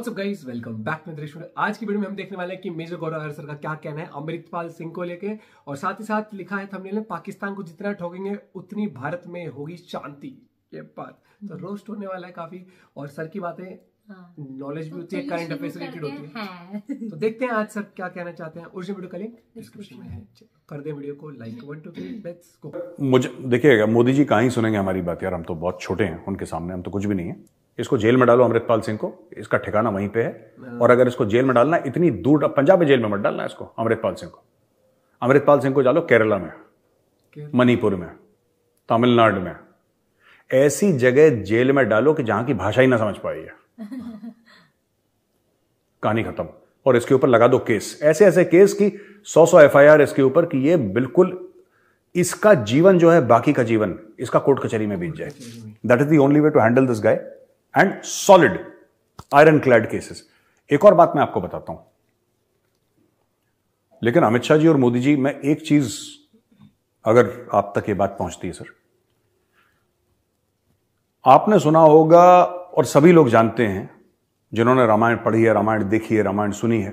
WhatsApp guys welcome back मैं दृश्य आज की वीडियो में हम देखने वाले हैं कि मेजर गौरव हर सर का क्या कहना है अमृतपाल सिंह को लेके और साथ ही साथ लिखा है थंबनेल में पाकिस्तान को जितना ठोकेंगे उतनी भारत में होगी शांति ये बात तो हम्म। रोस्ट होने वाला है काफी और सर की बातें नॉलेज हाँ। भी तो होती है करंट अफेयर्स रिलेटेड होती है हाँ। तो देखते हैं आज सर क्या कहना चाहते हैं ओरिजिनल वीडियो का लिंक डिस्क्रिप्शन में है कर दे वीडियो को like one two three let's go मुझे देखिएगा मोदी जी कहां ही सुनेंगे हमारी बात यार हम तो बहुत छोटे हैं उनके सामने हम तो कुछ भी नहीं है इसको जेल में डालो अमृतपाल सिंह को इसका ठिकाना वहीं पे है और अगर इसको जेल में डालना इतनी दूर पंजाब में जेल में मत डालना इसको अमृतपाल सिंह को अमृतपाल सिंह को डालो केरला में मणिपुर में तमिलनाडु में ऐसी जगह जेल में डालो कि जहां की भाषा ही ना समझ पाई है कहानी खत्म और इसके ऊपर लगा दो केस ऐसे ऐसे केस की सौ सौ एफ इसके ऊपर कि ये बिल्कुल इसका जीवन जो है बाकी का जीवन इसका कोर्ट कचहरी में बीत जाए that is the only way to handle this guy and solid iron clad cases एक और बात मैं आपको बताता हूं लेकिन अमित शाह जी और मोदी जी मैं एक चीज अगर आप तक ये बात पहुंचती है सर आपने सुना होगा और सभी लोग जानते हैं जिन्होंने रामायण पढ़ी है रामायण देखी है रामायण सुनी है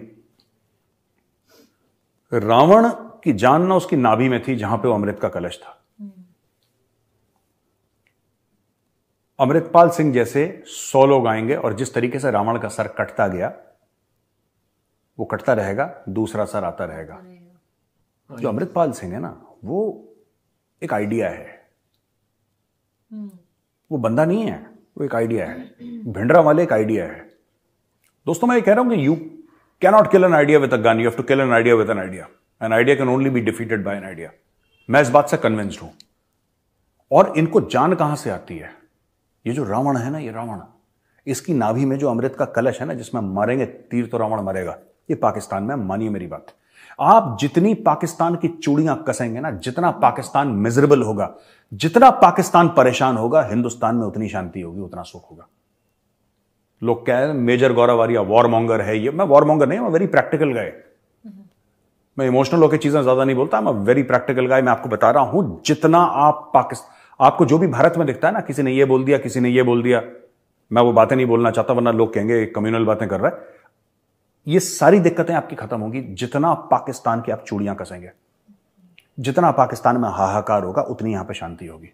रावण की जान ना उसकी नाभि में थी जहां पे वो अमृत का कलश था अमृतपाल सिंह जैसे सौ लोग आएंगे और जिस तरीके से रावण का सर कटता गया वो कटता रहेगा दूसरा सर आता रहेगा हाँ। जो अमृतपाल सिंह है ना वो एक आइडिया है हम्म। वो बंदा नहीं है वो एक आइडिया है भिंडरा वाले एक आइडिया है दोस्तों मैं ये कह रहा हूं कि you not kill an idea with a gun you have to kill an idea with an idea an idea can only be defeated by an idea मैं इस बात से कन्विंस्ड हूं और इनको जान कहां से आती है ये जो रावण है ना ये रावण इसकी नाभि में जो अमृत का कलश है ना जिसमें मरेंगे तीर तो रावण मरेगा ये पाकिस्तान में मानिए मेरी बात आप जितनी पाकिस्तान की चूड़ियां कसेंगे ना जितना पाकिस्तान मिजरेबल होगा जितना पाकिस्तान परेशान होगा हिंदुस्तान में उतनी शांति होगी उतना सुख होगा लोग कह रहे मेजर गौरव वॉर मॉन्गर है ये मैं वॉर मॉन्गर नहीं मैं वेरी प्रैक्टिकल गाय मैं इमोशनल होकर चीजें ज्यादा नहीं बोलता मैं वेरी प्रैक्टिकल गाय मैं आपको बता रहा हूं जितना आप पाकिस्तान आपको जो भी भारत में दिखता है ना किसी ने ये बोल दिया किसी ने ये बोल दिया मैं वो बातें नहीं बोलना चाहता वरना लोग कहेंगे कम्युनल बातें कर रहा है ये सारी दिक्कतें आपकी खत्म होगी जितना पाकिस्तान की आप चूड़ियां कसेंगे जितना पाकिस्तान में हाहाकार होगा उतनी यहां पर शांति होगी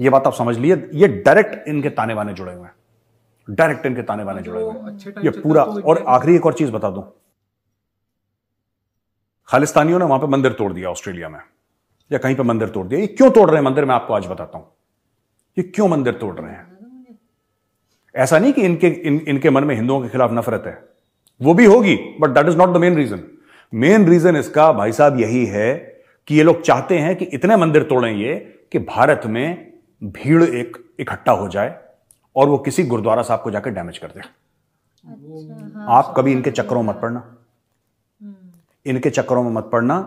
ये बात आप समझ लिए ये डायरेक्ट इनके ताने वाने जुड़े हुए हैं डायरेक्ट इनके ताने वाने जुड़े तो हुए हैं ये तो पूरा और आखिरी एक और चीज बता दूं खालिस्तानियों ने वहां पे मंदिर तोड़ दिया ऑस्ट्रेलिया में या कहीं पर मंदिर तोड़ दिया ये क्यों तोड़ रहे हैं मंदिर मैं आपको आज बताता हूं ये क्यों मंदिर तोड़ रहे हैं ऐसा नहीं कि इनके इन, इनके मन में हिंदुओं के खिलाफ नफरत है वो भी होगी but that is not the main reason main reason इसका भाई साहब यही है कि ये लोग चाहते हैं कि इतने मंदिर तोड़ें ये कि भारत में भीड़ एक इकट्ठा हो जाए और वो किसी गुरुद्वारा साहब को जाकर डैमेज कर दे अच्छा, हाँ, आप कभी इनके चक्करों मत पड़ना हम्म। इनके चक्करों में मत पड़ना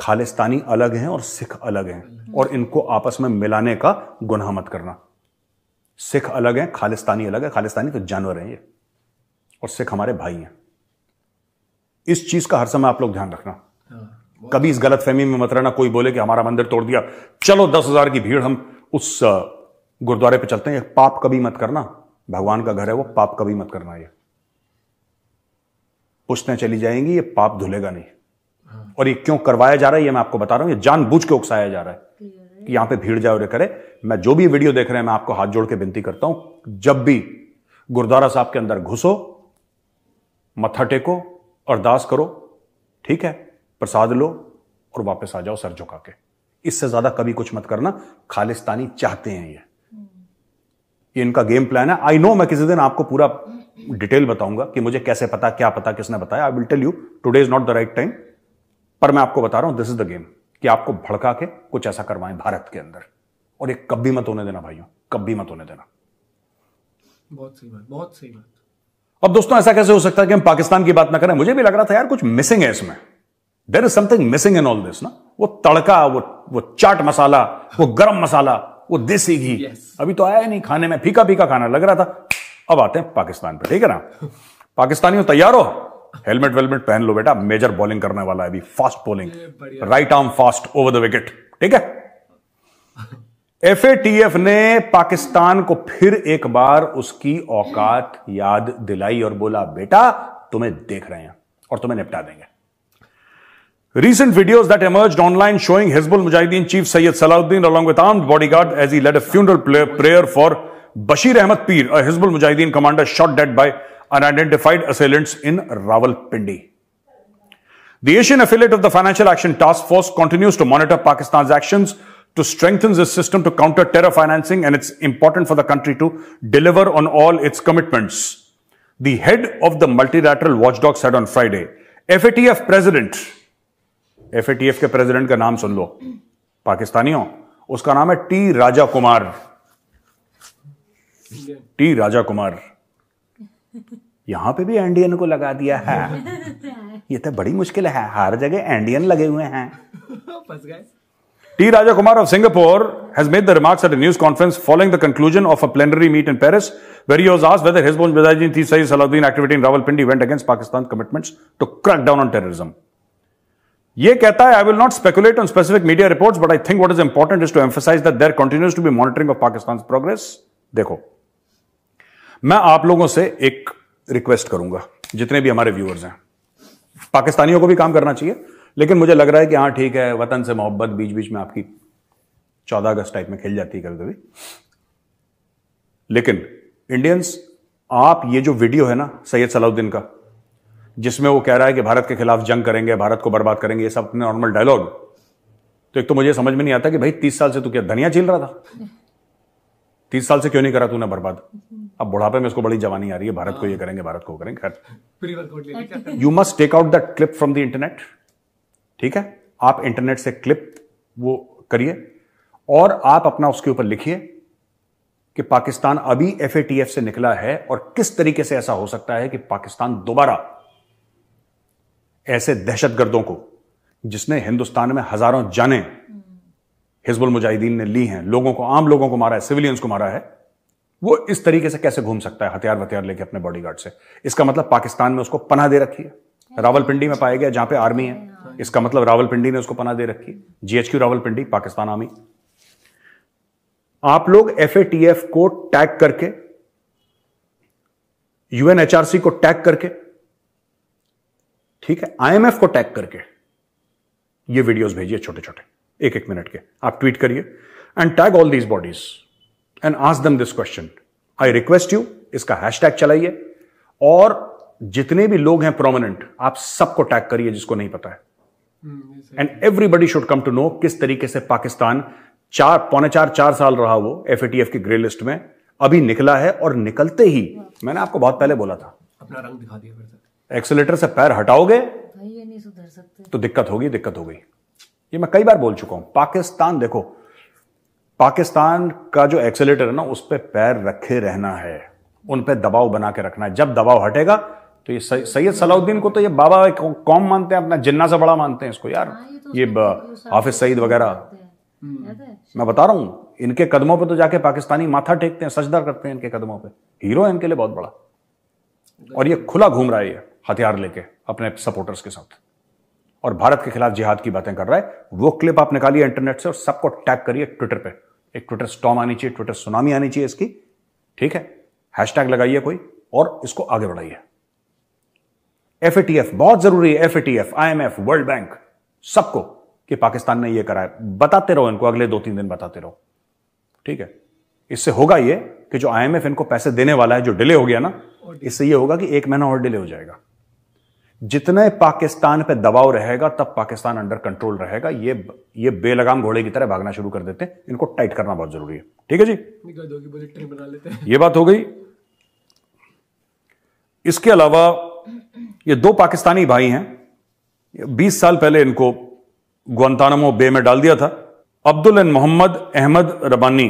खालिस्तानी अलग हैं और सिख अलग हैं और इनको आपस में मिलाने का गुनाह मत करना सिख अलग हैं खालिस्तानी अलग है खालिस्तानी तो जानवर हैं ये और सिख हमारे भाई हैं इस चीज का हर समय आप लोग ध्यान रखना हाँ, कभी इस गलत फहमी में मत रहना कोई बोले कि हमारा मंदिर तोड़ दिया चलो दस हजार की भीड़ हम उस गुरुद्वारे पे चलते हैं पाप कभी मत करना भगवान का घर है वो पाप कभी मत करना ये पुश्तें चली जाएंगी ये पाप धुलेगा नहीं और ये क्यों करवाया जा रहा है ये मैं आपको बता रहा हूं ये जानबूझ के उकसाया जा रहा है कि यहां पे भीड़ जाए और करे मैं जो भी वीडियो देख रहे हैं मैं आपको हाथ जोड़ के विनती करता हूं जब भी गुरुद्वारा साहब के अंदर घुसो मत्था टेको अरदास करो ठीक है प्रसाद लो और वापस आ जाओ सर झुका के इससे ज्यादा कभी कुछ मत करना खालिस्तानी चाहते हैं ये ये इनका गेम प्लान है आई नो मैं किसी दिन आपको पूरा डिटेल बताऊंगा कि मुझे कैसे पता क्या पता किसने बताया I will tell you today is not the right time पर मैं आपको बता रहा हूं दिस इज द गेम कि आपको भड़का के कुछ ऐसा करवाएं भारत के अंदर और एक कब भी मत होने देना भाइयों कभी मत होने देना बहुत सही बात बहुत सही बात अब दोस्तों ऐसा कैसे हो सकता है कि हम पाकिस्तान की बात ना करें मुझे भी लग रहा था यार कुछ मिसिंग है इसमें there is something missing in all this ना वो तड़का वो वो चाट मसाला वो गरम मसाला वो देसी घी yes. अभी तो आया नहीं खाने में फीका फीका खाना लग रहा था अब आते हैं पाकिस्तान पर ठीक है ना पाकिस्तानियों तैयार हो हेलमेट वेलमेट पहन लो बेटा मेजर बॉलिंग करने वाला है अभी fast bowling right arm fast over the wicket ठीक है एफ एफ ने पाकिस्तान को फिर एक बार उसकी औकात याद दिलाई और बोला बेटा तुम्हें देख रहे हैं और तुम्हें निपटा देंगे recent videos that emerge online showing Hizbul Mujahideen chief Syed Salahuddin along with arm bodyguard as he led a funeral prayer for Bashir Ahmad Peer Hizbul Mujahideen commander shot dead by unidentified assailants in Rawalpindi. The Asian affiliate of the Financial Action Task Force continues to monitor Pakistan's actions to strengthen this system to counter terror financing and it's important for the country to deliver on all its commitments. The head of the multilateral watchdog said on Friday, FATF president, FATF के president का नाम सुन लो, पाकिस्तानियों, उसका नाम है T Raja Kumar, T Raja यहाँ पे भी एंडियन को लगा दिया है ये तो बड़ी मुश्किल है हर जगह एंडियन लगे हुए हैं T Raja Kumar of Singapore has made the remarks at news conference following the conclusion of a plenary meet in Paris where he was whether Hizbul Mujahideen थी Syed Salahuddin activity in Pindi went against Pakistan commitments to crack down on terrorism ये कहता है I will not speculate on specific media reports but I think what is important is to emphasize that there continues to be monitoring of Pakistan progress देखो मैं आप लोगों से एक request करूंगा जितने भी हमारे व्यूअर्स हैं पाकिस्तानियों को भी काम करना चाहिए लेकिन मुझे लग रहा है कि हाँ ठीक है वतन से मोहब्बत बीच बीच में आपकी चौदह अगस्त टाइप में खेल जाती है कभी कभी लेकिन इंडियंस आप ये जो वीडियो है ना सैयद सलाउद्दीन का जिसमें वो कह रहा है कि भारत के खिलाफ जंग करेंगे भारत को बर्बाद करेंगे ये सब नॉर्मल डायलॉग तो एक तो मुझे समझ में नहीं आता कि भाई तीस साल से तू क्या धनिया छील रहा था तीस साल से क्यों नहीं करा तूने बर्बाद हम्म। अब बुढ़ापे में इसको बड़ी जवानी आ रही है भारत को ये हाँ। करेंगे भारत को करेंगे you must take out the clip from the internet ठीक है आप इंटरनेट से क्लिप वो करिए और आप अपना उसके ऊपर लिखिए कि पाकिस्तान अभी एफ से निकला है और किस तरीके से ऐसा हो सकता है कि पाकिस्तान दोबारा ऐसे दहशतगर्दों को जिसने हिंदुस्तान में हजारों जाने हिजबुल मुजाहिदीन ने ली हैं लोगों को आम लोगों को मारा है सिविलियंस को मारा है वो इस तरीके से कैसे घूम सकता है हथियार वथियार लेके अपने बॉडीगार्ड से इसका मतलब पाकिस्तान में उसको पना दे रखी है रावलपिंडी में पाया गया जहां पे आर्मी है इसका मतलब रावलपिंडी ने उसको पना दे रखी है जीएचक्यू रावलपिंडी पाकिस्तान आर्मी आप लोग एफ को टैग करके यूएनएचआरसी को टैग करके ठीक है आईएमएफ को टैग करके ये वीडियोस भेजिए छोटे छोटे एक एक मिनट के आप ट्वीट करिए and tag all these bodies and ask them this question I request you इसका टैग चलाइए और जितने भी लोग हैं प्रोमिनेंट आप सबको टैग करिए जिसको नहीं पता है and everybody should come to know किस तरीके से पाकिस्तान चार पौने चार चार साल रहा वो एफ की ग्रे लिस्ट में अभी निकला है और निकलते ही मैंने आपको बहुत पहले बोला था अपना रंग दिखा दिया एक्सेलेटर से पैर हटाओगे तो दिक्कत होगी दिक्कत हो गई ये मैं कई बार बोल चुका हूं पाकिस्तान देखो पाकिस्तान का जो एक्सेलेटर है ना उस पर पैर रखे रहना है उन पर दबाव बना के रखना है जब दबाव हटेगा तो ये सैयद सलाउद्दीन को तो ये बाबा कौम मानते हैं अपना जिन्ना से बड़ा मानते हैं इसको यार हाँ, ये तो हाफिज सईद वगैरह हम्म। मैं बता रहा हूं इनके कदमों पे तो जाके पाकिस्तानी माथा टेकते हैं सजदा करते हैं इनके कदमों पे हीरो है इनके लिए बहुत बड़ा और ये खुला घूम रहा है ये हथियार लेके अपने सपोर्टर्स के साथ और भारत के खिलाफ जिहाद की बातें कर रहा है वो क्लिप आप निकालिए इंटरनेट से और सबको टैग करिए ट्विटर पे एक ट्विटर स्टॉम आनी चाहिए ट्विटर सुनामी आनी चाहिए इसकी ठीक है हैशटैग लगाइए कोई और इसको आगे बढ़ाइए एफ बहुत जरूरी है एफ आईएमएफ वर्ल्ड बैंक सबको कि पाकिस्तान ने यह करा है बताते रहो इनको अगले दो तीन दिन बताते रहो ठीक है इससे होगा यह कि जो आईएमएफ इनको पैसे देने वाला है जो डिले हो गया ना इससे यह होगा कि एक महीना और डिले हो जाएगा जितने पाकिस्तान पे दबाव रहेगा तब पाकिस्तान अंडर कंट्रोल रहेगा ये ये बेलगाम घोड़े की तरह भागना शुरू कर देते हैं इनको टाइट करना बहुत जरूरी है ठीक है जी बना लेते हैं ये बात हो गई इसके अलावा ये दो पाकिस्तानी भाई हैं 20 साल पहले इनको ग्वंतानमो बे में डाल दिया था अब्दुल एन मोहम्मद अहमद रबानी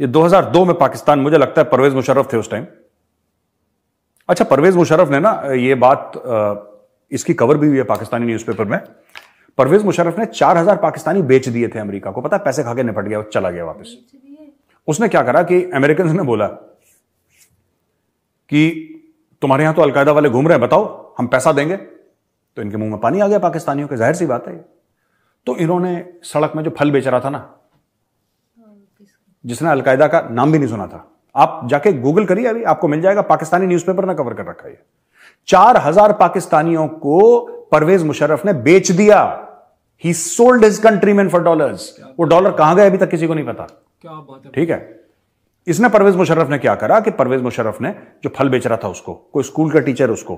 ये 2002 में पाकिस्तान मुझे लगता है परवेज मुशर्रफ थे उस टाइम अच्छा परवेज मुशर्रफ ने ना ये बात इसकी कवर भी हुई है पाकिस्तानी न्यूज़पेपर में परवेज मुशरफ ने हजार पाकिस्तानी बेच दिए थे अमेरिका को पता है पैसे खा के निपट गया चला गया वापस उसने क्या करा कि अमेरिकन ने बोला कि तुम्हारे यहां तो अलकायदा वाले घूम रहे हैं बताओ हम पैसा देंगे तो इनके मुंह में पानी आ गया पाकिस्तानियों के जाहिर सी बात है तो इन्होंने सड़क में जो फल बेच रहा था ना जिसने अलकायदा का नाम भी नहीं सुना था आप जाके गूगल करिए अभी आपको मिल जाएगा पाकिस्तानी न्यूज़पेपर ने कवर कर रखा है चार हजार पाकिस्तानियों को परवेज मुशर्रफ ने बेच दिया ही sold his man for dollar वो डॉलर कहां गए अभी तक किसी को नहीं पता क्या बात है ठीक है इसने परवेज मुशर्रफ ने क्या करा कि परवेज मुशर्रफ ने जो फल बेच रहा था उसको कोई स्कूल का टीचर उसको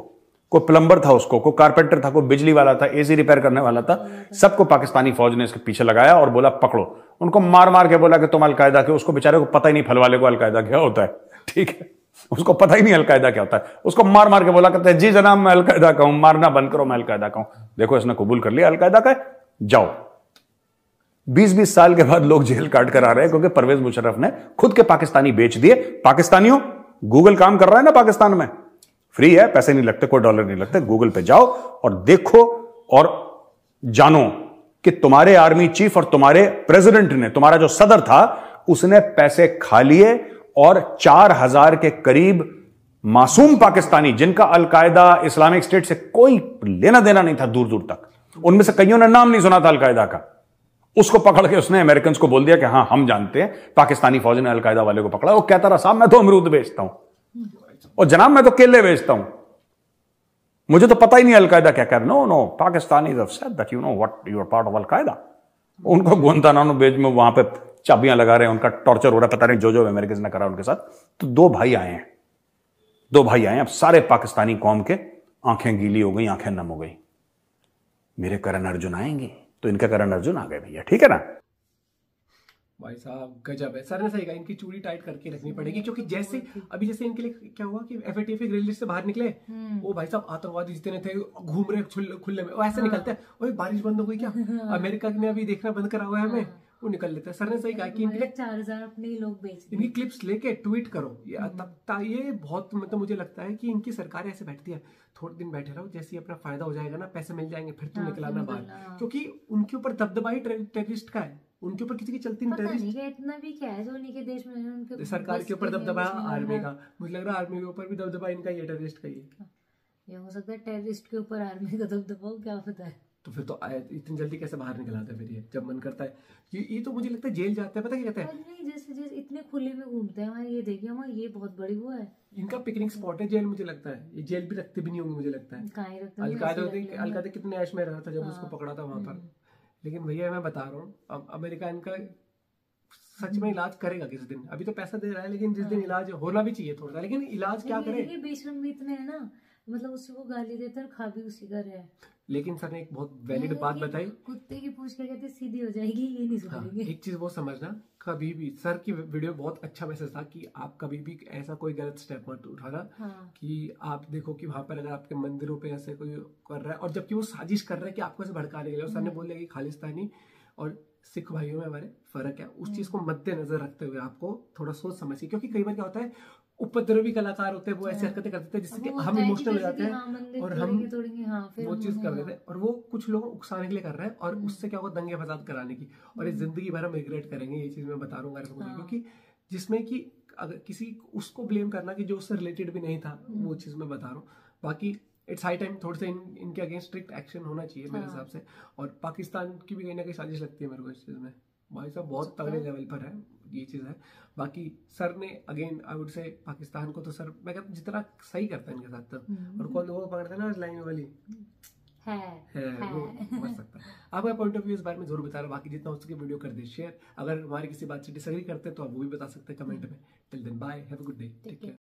कोई प्लम्बर था उसको कोई कारपेंटर था कोई बिजली वाला था एसी रिपेयर करने वाला था सबको पाकिस्तानी फौज ने इसके पीछे लगाया और बोला पकड़ो उनको मार मार के बोला कि तुम अलकायदा के उसको बेचारे को पता ही नहीं फल वाले को अलकायदा क्या होता है ठीक है उसको पता ही नहीं अलकायदा क्या होता है उसको मार मार के बोला करते हैं जी जनाब मैं अलकायदा का हूं मारना बंद करो मैं अलकायदा का हूं देखो इसने कबूल कर लिया अलकायदा का जाओ बीस बीस साल के बाद लोग जेल काट कर आ रहे हैं क्योंकि परवेज मुशर्रफ ने खुद के पाकिस्तानी बेच दिए पाकिस्तानियों गूगल काम कर रहा है ना पाकिस्तान में फ्री है पैसे नहीं लगते कोई डॉलर नहीं लगते गूगल पे जाओ और देखो और जानो कि तुम्हारे आर्मी चीफ और तुम्हारे प्रेसिडेंट ने तुम्हारा जो सदर था उसने पैसे खा लिए और हजार के करीब मासूम पाकिस्तानी जिनका अलकायदा इस्लामिक स्टेट से कोई लेना देना नहीं था दूर दूर तक उनमें से कईयों ने नाम नहीं सुना था अलकायदा का उसको पकड़ के उसने अमेरिकन को बोल दिया कि हाँ हम जानते हैं पाकिस्तानी फौज ने अलकायदा वाले को पकड़ा वो कहता रहा साहब मैं तो अमरूद बेचता हूं और जनाब मैं तो केले बेचता हूं मुझे तो पता ही नहीं अलकायदा क्या कर no no Pakistani that you know what you are part of al Qaeda उनको गुंतानानो बेच में वहां पे चाबियां लगा रहे हैं उनका टॉर्चर हो रहा है पता नहीं जो जो अमेरिकन ने करा उनके साथ तो दो भाई आए हैं दो भाई आए अब सारे पाकिस्तानी कौम के आंखें गीली हो गई आंखें नम हो गई मेरे करण अर्जुन आएंगे तो इनका करण अर्जुन आ गए भैया ठीक है ना भाई साहब गजब है सर सही इनकी चूड़ी टाइट करके रखनी पड़ेगी क्योंकि जैसे अभी जैसे इनके लिए क्या हुआ कि एफएटीएफ ग्रीन लिस्ट से बाहर निकले हम्म। वो भाई साहब आतंकवादी जितने थे घूम रहे खुले में वो ऐसे निकलते हैं हाँ। बारिश बंद हो गई क्या हाँ। अमेरिका ने अभी देखना बंद करा हुआ है हमें हाँ। वो निकल लेता है सर ने सही कहा कि इनके चार हजार अपने लोग बेच इनकी क्लिप्स लेके ट्वीट करो ये हम्म। ये बहुत मतलब मुझे लगता है कि इनकी सरकार ऐसे बैठती है थोड़े दिन बैठे रहो जैसे ही अपना फायदा हो जाएगा ना पैसे मिल जाएंगे फिर तुम हाँ, निकलाना बाहर हाँ। क्योंकि उनके ऊपर दबदबा ही टेररिस्ट का है उनके ऊपर किसी की चलती नहीं इतना भी क्या है जो उनके देश में उनके सरकार के ऊपर दबदबा आर्मी का मुझे लग रहा है आर्मी के ऊपर भी दबदबा इनका ये टेररिस्ट का ही है ये हो सकता है टेररिस्ट के ऊपर आर्मी का दबदबा क्या होता है तो फिर तो इतनी जल्दी कैसे बाहर निकल आता है फिर ये जब मन करता है ये ये तो मुझे लगता है जेल जाते हैं पता क्या कहते हैं नहीं जैसे जैसे इतने खुले में घूमते हैं ये देखिए हमारे ये बहुत बड़ी वो है इनका पिकनिक स्पॉट है जेल मुझे लगता है ये जेल भी रखते भी नहीं होंगे मुझे लगता है अलकायदा अलकायदा कितने ऐश में रहा था जब हाँ। उसको पकड़ा था वहां पर हम्म। लेकिन भैया मैं बता रहा हूँ अमेरिका इनका सच में हम्म। इलाज करेगा किस दिन अभी तो पैसा दे रहा है लेकिन जिस दिन हाँ। इलाज होना भी चाहिए थोड़ा लेकिन इलाज क्या करे बेशरम में इतने है ना मतलब उसे वो गाली देता है खा भी उसी का रहा लेकिन सर ने एक बहुत वैलिड बात बताई कुत्ते की पूछ कर कहते सीधी हो जाएगी ये नहीं हाँ, एक चीज वो समझना कभी भी सर की वीडियो बहुत अच्छा मैसेज था कि आप कभी भी ऐसा कोई गलत स्टेप मत उठाना हाँ। कि आप देखो कि वहां पर अगर आपके मंदिरों पे ऐसे कोई कर रहा है और जबकि वो साजिश कर रहा है कि आपको ऐसे भड़काने के लिए सर ने हम्म। बोल दिया कि खालिस्तानी और सिख भाइयों में हमारे फर्क है उस चीज को मद्देनजर रखते हुए आपको थोड़ा सोच समझिए क्योंकि कई बार क्या होता है उपद्रवी कलाकार होते हैं वो ऐसी हाँ। हरकतें करते थे जिससे कि हम इमोशनल हो जाते हैं हाँ, और हम हाँ, वो चीज कर देते हैं और वो कुछ लोग उकसाने के लिए कर रहे हैं और हम्म। उससे क्या होगा दंगे फसाद कराने की और ये हम्म। जिंदगी भर हम रिग्रेट करेंगे ये चीज मैं बता हूँ क्योंकि जिसमें कि अगर किसी उसको ब्लेम करना कि जो उससे रिलेटेड भी नहीं था हम्म। वो चीज मैं बता रहा हूँ बाकी इट्स हाई टाइम थोड़े से इन, इनके अगेंस्ट स्ट्रिक्ट एक्शन होना चाहिए मेरे हिसाब से और पाकिस्तान की भी कहीं ना कहीं साजिश लगती है मेरे को इस चीज में भाई साहब बहुत अच्छा। तगड़े लेवल पर है ये चीज़ है बाकी सर ने again I would say Pakistan को तो सर मैं कहता जितना सही करता है इनके साथ तो और हम्म। कौन वो पकड़ते ना लाइन वाली है, है, है। वो सकता है आपका पॉइंट बाकी जितना हो वीडियो कर दे शेयर अगर हमारी किसी बात से डिसग्री करते हैं तो आप वो भी बता सकते हैं कमेंट हम्म। में till then bye have a good day take care